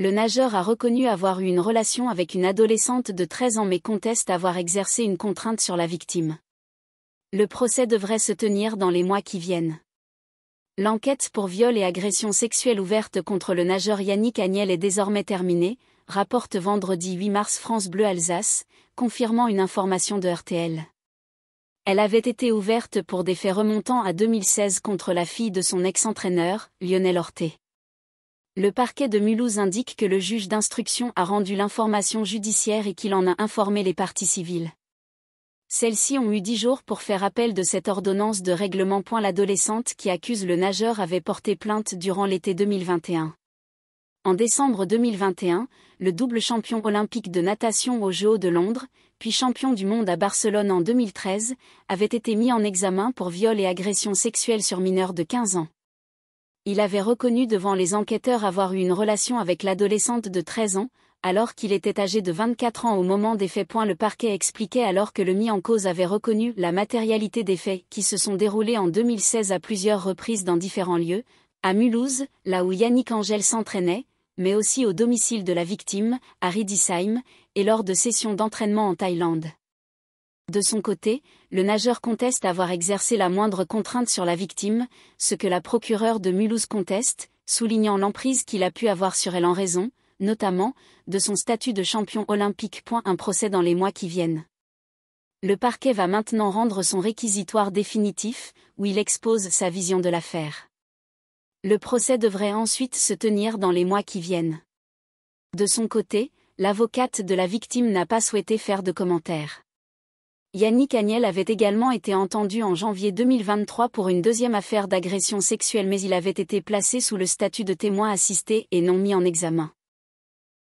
le nageur a reconnu avoir eu une relation avec une adolescente de 13 ans mais conteste avoir exercé une contrainte sur la victime. Le procès devrait se tenir dans les mois qui viennent. L'enquête pour viol et agression sexuelle ouverte contre le nageur Yannick Agnel est désormais terminée, rapporte vendredi 8 mars France Bleu Alsace, confirmant une information de RTL. Elle avait été ouverte pour des faits remontant à 2016 contre la fille de son ex-entraîneur, Lionel Horté. Le parquet de Mulhouse indique que le juge d'instruction a rendu l'information judiciaire et qu'il en a informé les parties civiles. Celles-ci ont eu dix jours pour faire appel de cette ordonnance de règlement. L'adolescente qui accuse le nageur avait porté plainte durant l'été 2021. En décembre 2021, le double champion olympique de natation aux Jeux de Londres, puis champion du monde à Barcelone en 2013, avait été mis en examen pour viol et agression sexuelle sur mineur de 15 ans il avait reconnu devant les enquêteurs avoir eu une relation avec l'adolescente de 13 ans, alors qu'il était âgé de 24 ans au moment des faits. Point le parquet expliquait alors que le mis en cause avait reconnu la matérialité des faits qui se sont déroulés en 2016 à plusieurs reprises dans différents lieux, à Mulhouse, là où Yannick Angel s'entraînait, mais aussi au domicile de la victime, à Ridisheim, et lors de sessions d'entraînement en Thaïlande. De son côté, le nageur conteste avoir exercé la moindre contrainte sur la victime, ce que la procureure de Mulhouse conteste, soulignant l'emprise qu'il a pu avoir sur elle en raison, notamment, de son statut de champion olympique. Un procès dans les mois qui viennent. Le parquet va maintenant rendre son réquisitoire définitif, où il expose sa vision de l'affaire. Le procès devrait ensuite se tenir dans les mois qui viennent. De son côté, l'avocate de la victime n'a pas souhaité faire de commentaires. Yannick Agnel avait également été entendu en janvier 2023 pour une deuxième affaire d'agression sexuelle mais il avait été placé sous le statut de témoin assisté et non mis en examen.